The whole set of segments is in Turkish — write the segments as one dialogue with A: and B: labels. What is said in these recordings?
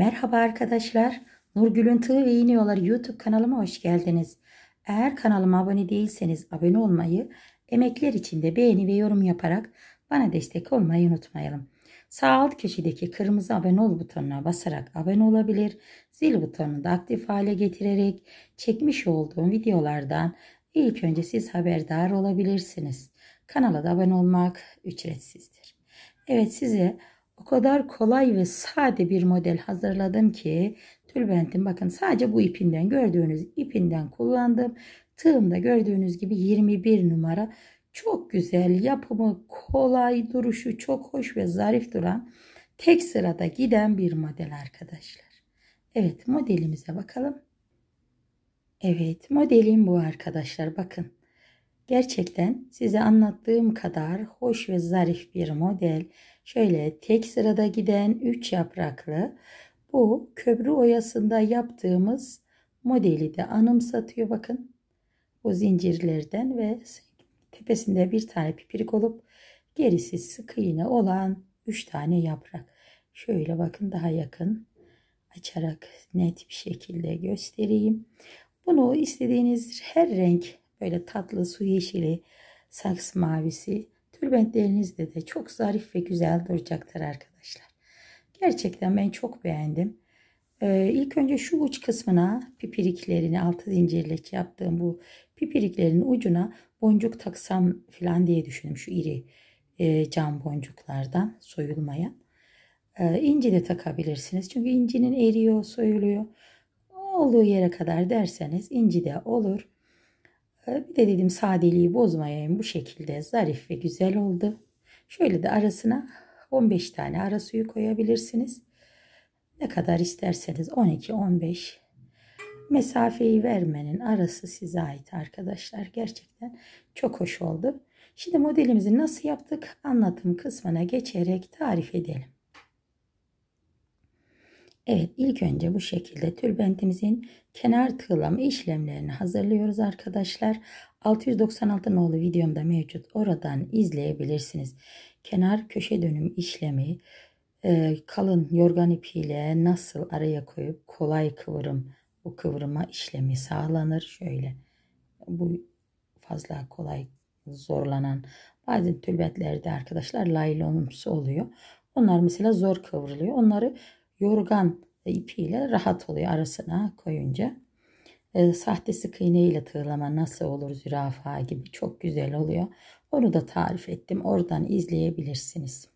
A: Merhaba arkadaşlar. Nurgül'ün Tığı ve İğniyorlar YouTube kanalıma hoş geldiniz. Eğer kanalıma abone değilseniz abone olmayı, emekler de beğeni ve yorum yaparak bana destek olmayı unutmayalım. Sağ alt köşedeki kırmızı abone ol butonuna basarak abone olabilir, zil butonunu da aktif hale getirerek çekmiş olduğum videolardan ilk önce siz haberdar olabilirsiniz. Kanala da abone olmak ücretsizdir. Evet size o kadar kolay ve sade bir model hazırladım ki tülbentin bakın sadece bu ipinden gördüğünüz ipinden kullandım. Tığımda gördüğünüz gibi 21 numara çok güzel yapımı kolay duruşu çok hoş ve zarif duran tek sırada giden bir model arkadaşlar. Evet modelimize bakalım. Evet modelim bu arkadaşlar bakın. Gerçekten size anlattığım kadar hoş ve zarif bir model. Şöyle tek sırada giden 3 yapraklı bu köprü oyasında yaptığımız modeli de anımsatıyor bakın. Bu zincirlerden ve tepesinde bir tane pipirik olup gerisi sık iğne olan 3 tane yaprak. Şöyle bakın daha yakın açarak net bir şekilde göstereyim. Bunu istediğiniz her renk böyle tatlı su yeşili, saks mavisi Tülbentlerinizde de çok zarif ve güzel duracaktır arkadaşlar. Gerçekten ben çok beğendim. Ee, ilk önce şu uç kısmına pipiriklerini altı zincirle yaptığım bu pipiriklerin ucuna boncuk taksam falan diye düşündüm. Şu iri e, cam boncuklardan soyulmayan. Ee, inci de takabilirsiniz. Çünkü incinin eriyor, soyuluyor. Olduğu yere kadar derseniz inci de olur. Ee, bir de dedim sadeliği bozmayayım. Bu şekilde zarif ve güzel oldu. Şöyle de arasına 15 tane ara suyu koyabilirsiniz. Ne kadar isterseniz 12-15 mesafeyi vermenin arası size ait arkadaşlar. Gerçekten çok hoş oldu. Şimdi modelimizi nasıl yaptık anlatım kısmına geçerek tarif edelim. Evet ilk önce bu şekilde tülbentimizin kenar tığlama işlemlerini hazırlıyoruz arkadaşlar. 696 nolu videomda mevcut oradan izleyebilirsiniz. Kenar köşe dönüm işlemi e, kalın yorgan ipiyle nasıl araya koyup kolay kıvırım bu kıvırma işlemi sağlanır. Şöyle bu fazla kolay zorlanan bazen tülbentlerde arkadaşlar laylonumsu oluyor. Onlar mesela zor kıvrılıyor. Onları yorgan ipiyle rahat oluyor arasına koyunca. E, sahte sık iğne ile tığlama nasıl olur zürafa gibi çok güzel oluyor. Onu da tarif ettim. Oradan izleyebilirsiniz.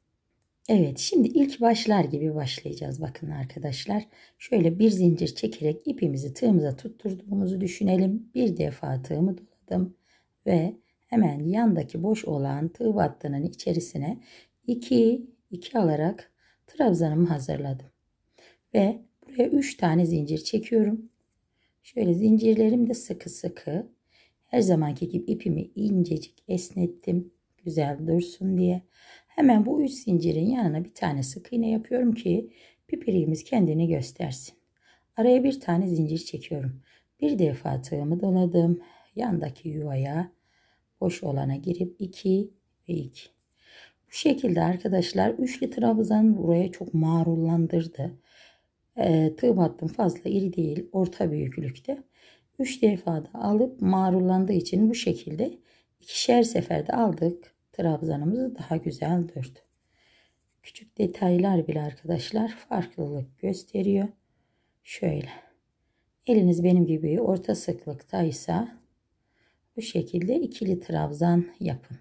A: Evet şimdi ilk başlar gibi başlayacağız bakın arkadaşlar. Şöyle bir zincir çekerek ipimizi tığımıza tutturduğumuzu düşünelim. Bir defa tığımı doladım ve hemen yandaki boş olan tığ battının içerisine 2 2 alarak trabzanımı hazırladım. Ve buraya 3 tane zincir çekiyorum. Şöyle zincirlerim de sıkı sıkı. Her zamanki gibi ipimi incecik esnettim. Güzel dursun diye. Hemen bu 3 zincirin yanına bir tane sık iğne yapıyorum ki pipiriğimiz kendini göstersin. Araya bir tane zincir çekiyorum. Bir defa tığımı doladım. Yandaki yuvaya boş olana girip 2 ve 2. Bu şekilde arkadaşlar üçlü trabzan buraya çok marullandırdı e, tığım attım fazla iri değil orta büyüklükte. 3 defa da alıp marullandığı için bu şekilde ikişer seferde aldık. Trabzanımızı daha güzel dördü. Küçük detaylar bile arkadaşlar farklılık gösteriyor. Şöyle. Eliniz benim gibi orta sıklıktaysa bu şekilde ikili trabzan yapın.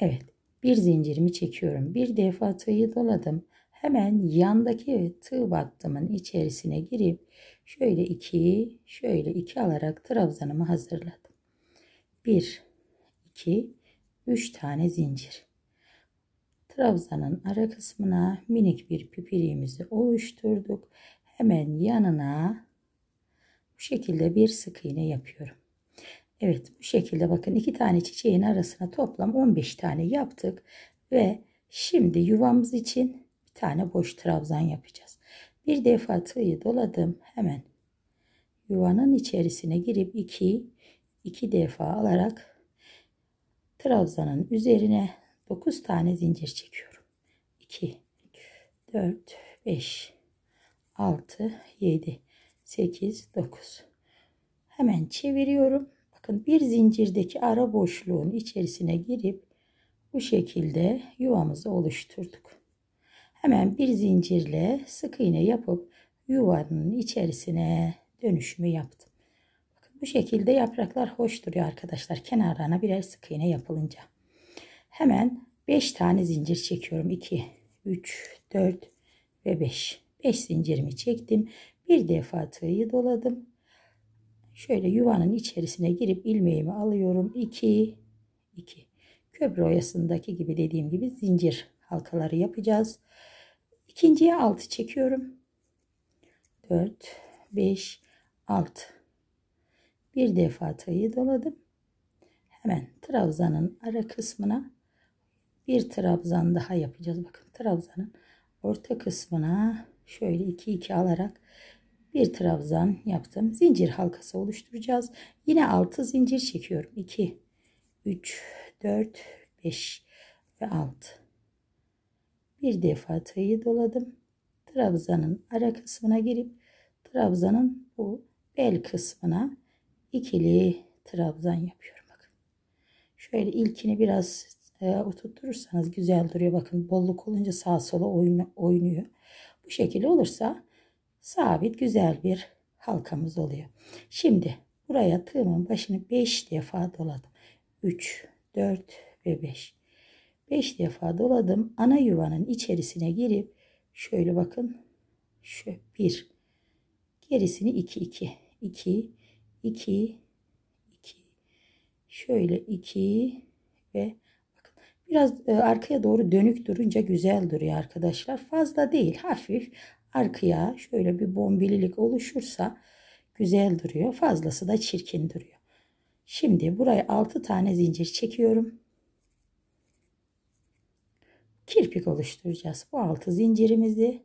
A: Evet. Bir zincirimi çekiyorum. Bir defa tığı doladım. Hemen yandaki tığ battımın içerisine girip şöyle iki, şöyle iki alarak trabzanımı hazırladım. Bir, iki, üç tane zincir. Trabzanın ara kısmına minik bir pipiriğimizi oluşturduk. Hemen yanına bu şekilde bir sık iğne yapıyorum. Evet bu şekilde bakın iki tane çiçeğin arasına toplam 15 tane yaptık ve şimdi yuvamız için bir tane boş trabzan yapacağız. Bir defa tığı doladım. Hemen yuvanın içerisine girip iki iki defa alarak trabzanın üzerine 9 tane zincir çekiyorum. 2 4 5 6 7 8 9 Hemen çeviriyorum. Bakın bir zincirdeki ara boşluğun içerisine girip bu şekilde yuvamızı oluşturduk. Hemen bir zincirle sık iğne yapıp yuvanın içerisine dönüşümü yaptım. Bakın bu şekilde yapraklar hoş duruyor arkadaşlar. Kenarlarına birer sık iğne yapılınca. Hemen 5 tane zincir çekiyorum. 2, 3, 4 ve 5. 5 zincirimi çektim. Bir defa tığı doladım. Şöyle yuvanın içerisine girip ilmeğimi alıyorum. 2, 2. Köprü oyasındaki gibi dediğim gibi zincir halkaları yapacağız. İkinciye 6 çekiyorum. 4, 5, 6. Bir defa tığı doladım. Hemen trabzanın ara kısmına bir trabzan daha yapacağız. Bakın trabzanın orta kısmına şöyle 2 2 alarak bir trabzan yaptım. Zincir halkası oluşturacağız. Yine 6 zincir çekiyorum. 2 3 4 5 ve 6 bir defa tığı doladım. Trabzanın ara kısmına girip trabzanın bu bel kısmına ikili trabzan yapıyorum. Bakın. Şöyle ilkini biraz e, oturtursanız güzel duruyor. Bakın bolluk olunca sağ sola oynuyor. Bu şekilde olursa sabit güzel bir halkamız oluyor. Şimdi buraya tığımın başını 5 defa doladım. 3, 4 ve 5. 5 defa doladım. Ana yuvanın içerisine girip şöyle bakın. Şu 1. Gerisini 2 2. 2 2 2. Şöyle 2 ve bakın biraz e, arkaya doğru dönük durunca güzel duruyor arkadaşlar. Fazla değil, hafif arkaya şöyle bir bombililik oluşursa güzel duruyor. Fazlası da çirkin duruyor. Şimdi buraya 6 tane zincir çekiyorum kirpik oluşturacağız. Bu altı zincirimizi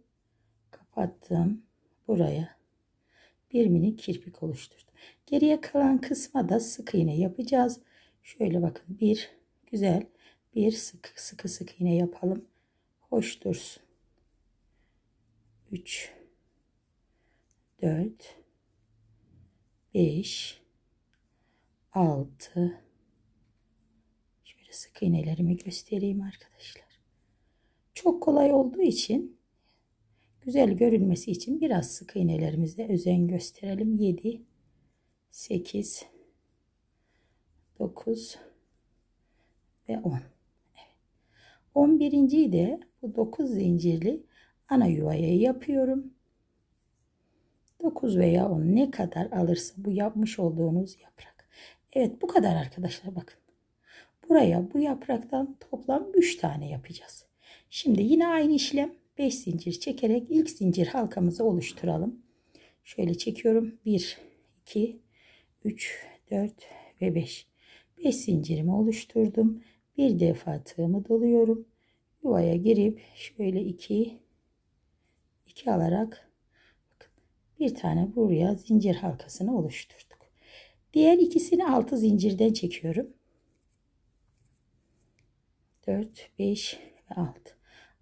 A: kapattım. Buraya bir mini kirpik oluşturdum. Geriye kalan kısma da sık iğne yapacağız. Şöyle bakın bir güzel bir sıkı sıkı sık iğne yapalım. Hoş dursun. 3 4 5 6 Şöyle sık iğnelerimi göstereyim arkadaşlar. Çok kolay olduğu için güzel görünmesi için biraz sık iğnelerimize özen gösterelim. 7 8 9 ve 10. Evet. 11. de bu 9 zincirli ana yuvaya yapıyorum. 9 veya 10 ne kadar alırsa bu yapmış olduğunuz yaprak. Evet bu kadar arkadaşlar bakın. Buraya bu yapraktan toplam 3 tane yapacağız. Şimdi yine aynı işlem 5 zincir çekerek ilk zincir halkamızı oluşturalım. Şöyle çekiyorum. 1, 2, 3, 4 ve 5. 5 zincirimi oluşturdum. Bir defa tığımı doluyorum. Yuvaya girip şöyle 2, 2 alarak bir tane buraya zincir halkasını oluşturduk. Diğer ikisini 6 zincirden çekiyorum. 4, 5 ve 6.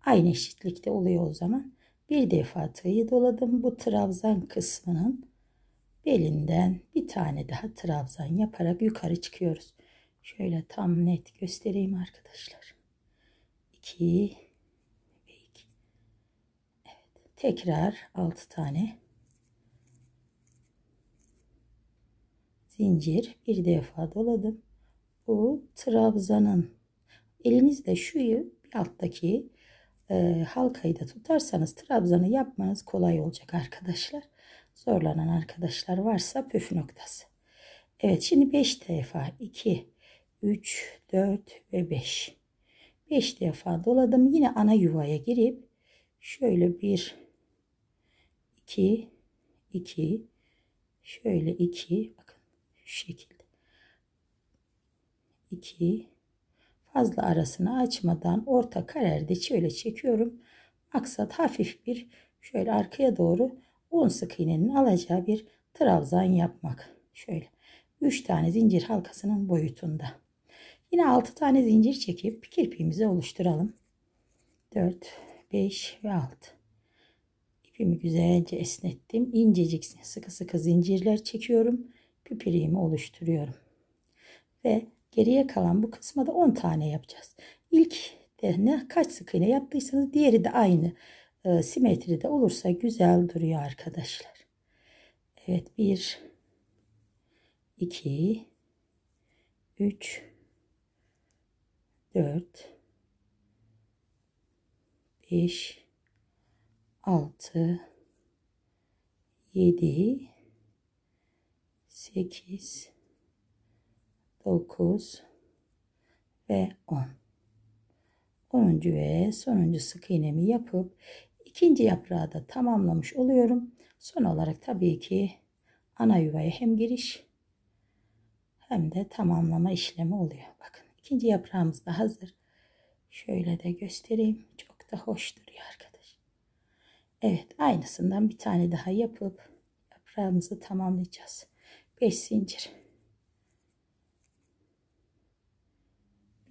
A: Aynı eşitlikte oluyor o zaman. Bir defa tığ'ı doladım. Bu trabzan kısmının belinden bir tane daha trabzan yaparak yukarı çıkıyoruz. Şöyle tam net göstereyim arkadaşlar. 2 ve 2. Evet, tekrar 6 tane zincir bir defa doladım. Bu trabzanın elinizde şu alttaki e, halkayı da tutarsanız trabzanı yapmanız kolay olacak arkadaşlar. Zorlanan arkadaşlar varsa püf noktası. Evet şimdi 5 defa 2, 3, 4 ve 5. 5 defa doladım. Yine ana yuvaya girip şöyle 1, 2, 2, şöyle 2, bakın şu şekilde. 2, fazla arasını açmadan orta karerde şöyle çekiyorum. Maksat hafif bir şöyle arkaya doğru 10 sık iğnenin alacağı bir trabzan yapmak. Şöyle 3 tane zincir halkasının boyutunda. Yine 6 tane zincir çekip kirpiğimizi oluşturalım. 4, 5 ve 6. İpimi güzelce esnettim. İncecik sıkı sıkı zincirler çekiyorum. Pipiriğimi oluşturuyorum. Ve Geriye kalan bu kısma da 10 tane yapacağız. İlk de ne kaç sık iğne yaptıysanız diğeri de aynı e, simetride olursa güzel duruyor arkadaşlar. Evet 1 2 3 4 5 6 7 8 9 ve 10. 10. ve sonuncu sık iğnemi yapıp ikinci yaprağı da tamamlamış oluyorum. Son olarak tabii ki ana yuvaya hem giriş hem de tamamlama işlemi oluyor. Bakın ikinci yaprağımız da hazır. Şöyle de göstereyim. Çok da hoş duruyor arkadaş. Evet aynısından bir tane daha yapıp yaprağımızı tamamlayacağız. 5 zincir.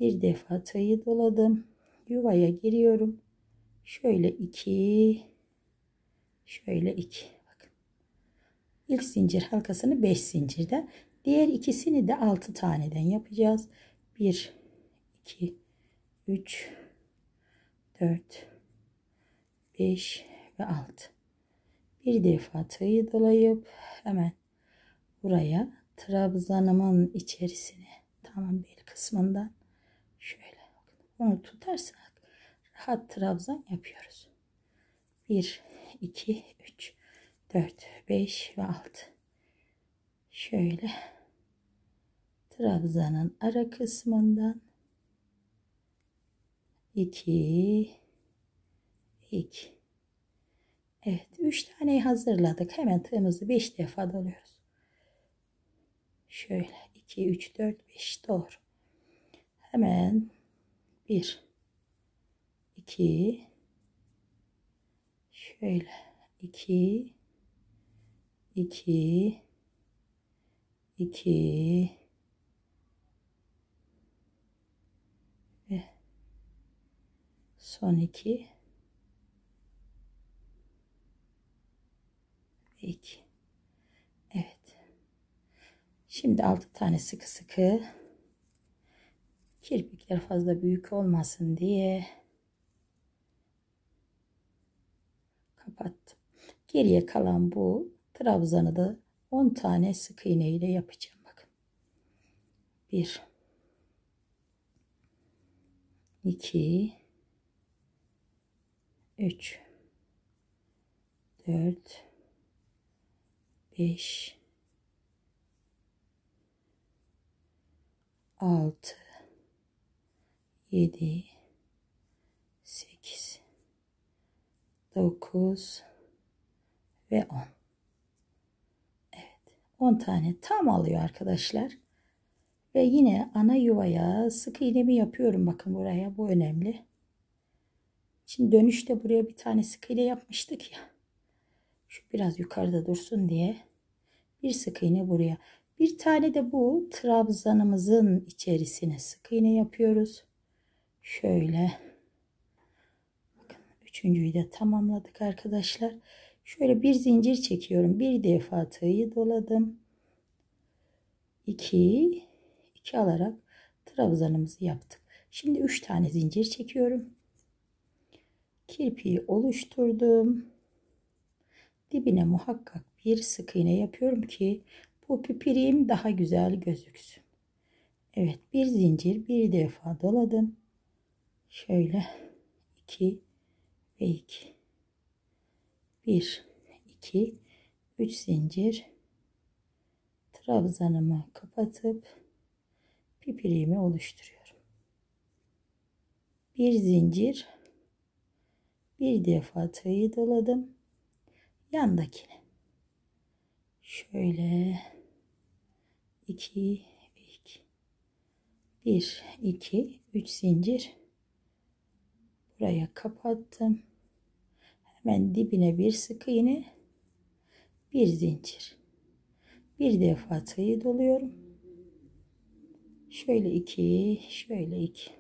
A: bir defa tığı doladım yuvaya giriyorum şöyle iki şöyle iki bakın ilk zincir halkasını 5 zincirden diğer ikisini de 6 taneden yapacağız 1 2 3 4 5 ve 6 bir defa tığı dolayıp hemen buraya trabzanımın içerisine tamam bir kısmından Şöyle bakın. Onu tutarsak rahat trabzan yapıyoruz. 1, 2, 3, 4, 5 ve 6. Şöyle trabzanın ara kısmından 2 2 Evet 3 tane hazırladık. Hemen tığımızı 5 defa doluyoruz. Şöyle 2 3 4 5 doğru hemen 1 2 şöyle 2 2 2 ve son 2 2 Evet. Şimdi 6 tane sıkı sıkı Kirpikler fazla büyük olmasın diye kapattım. Geriye kalan bu trabzanı da 10 tane sık iğne ile yapacağım. Bakın. 1 2 3 4 5 6 7 8 9 ve 10. Evet, 10 tane tam alıyor arkadaşlar. Ve yine ana yuvaya sık iğnemi yapıyorum bakın buraya bu önemli. Şimdi dönüşte buraya bir tane sık iğne yapmıştık ya. Şu biraz yukarıda dursun diye bir sık iğne buraya. Bir tane de bu trabzanımızın içerisine sık iğne yapıyoruz şöyle bakın üçüncüyü de tamamladık arkadaşlar şöyle bir zincir çekiyorum bir defa tığı doladım 2 2 alarak trabzanımızı yaptık şimdi 3 tane zincir çekiyorum kirpiği oluşturdum dibine muhakkak bir sık iğne yapıyorum ki bu pipiriğim daha güzel gözüksün Evet bir zincir bir defa doladım şöyle 2 ve 2 1 2 3 zincir trabzanımı kapatıp pipiriğimi oluşturuyorum. Bir zincir bir defa tığı doladım. Yandakine şöyle 2 2 1 2 3 zincir Buraya kapattım. Hemen dibine bir sık iğne, bir zincir. Bir defa tığı doluyorum. Şöyle iki, şöyle iki.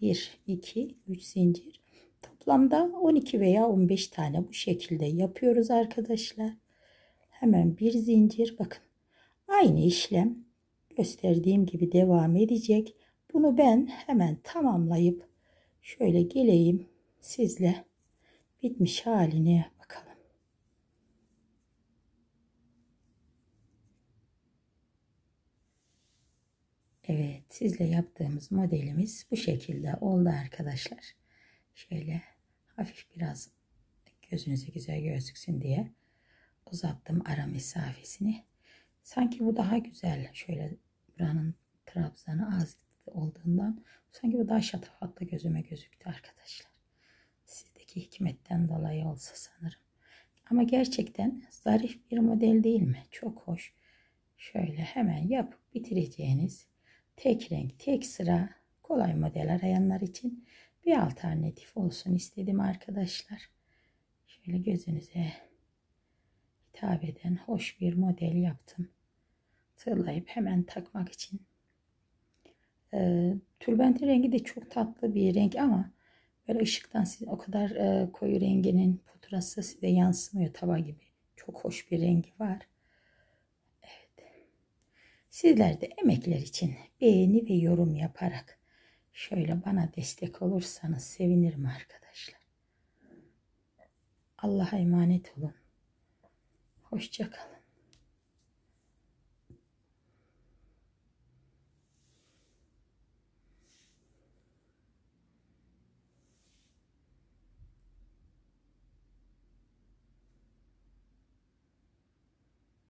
A: Bir, iki, üç zincir. Toplamda 12 veya 15 tane bu şekilde yapıyoruz arkadaşlar. Hemen bir zincir bakın. Aynı işlem gösterdiğim gibi devam edecek. Bunu ben hemen tamamlayıp Şöyle geleyim sizle bitmiş haline bakalım. Evet sizle yaptığımız modelimiz bu şekilde oldu arkadaşlar. Şöyle hafif biraz gözünüze güzel gözüksün diye uzattım ara mesafesini. Sanki bu daha güzel. Şöyle buranın trabzanı az olduğundan sanki bir daha şatafatlı gözüme gözüktü arkadaşlar. Sizdeki hikmetten dolayı olsa sanırım. Ama gerçekten zarif bir model değil mi? Çok hoş. Şöyle hemen yapıp bitireceğiniz tek renk, tek sıra kolay model arayanlar için bir alternatif olsun istedim arkadaşlar. Şöyle gözünüze hitap eden hoş bir model yaptım. Tırlayıp hemen takmak için e, tülbentin rengi de çok tatlı bir renk ama böyle ışıktan size o kadar e, koyu renginin pudrası size yansımıyor tava gibi. Çok hoş bir rengi var. Evet. Sizler de emekler için beğeni ve yorum yaparak şöyle bana destek olursanız sevinirim arkadaşlar. Allah'a emanet olun. Hoşçakalın.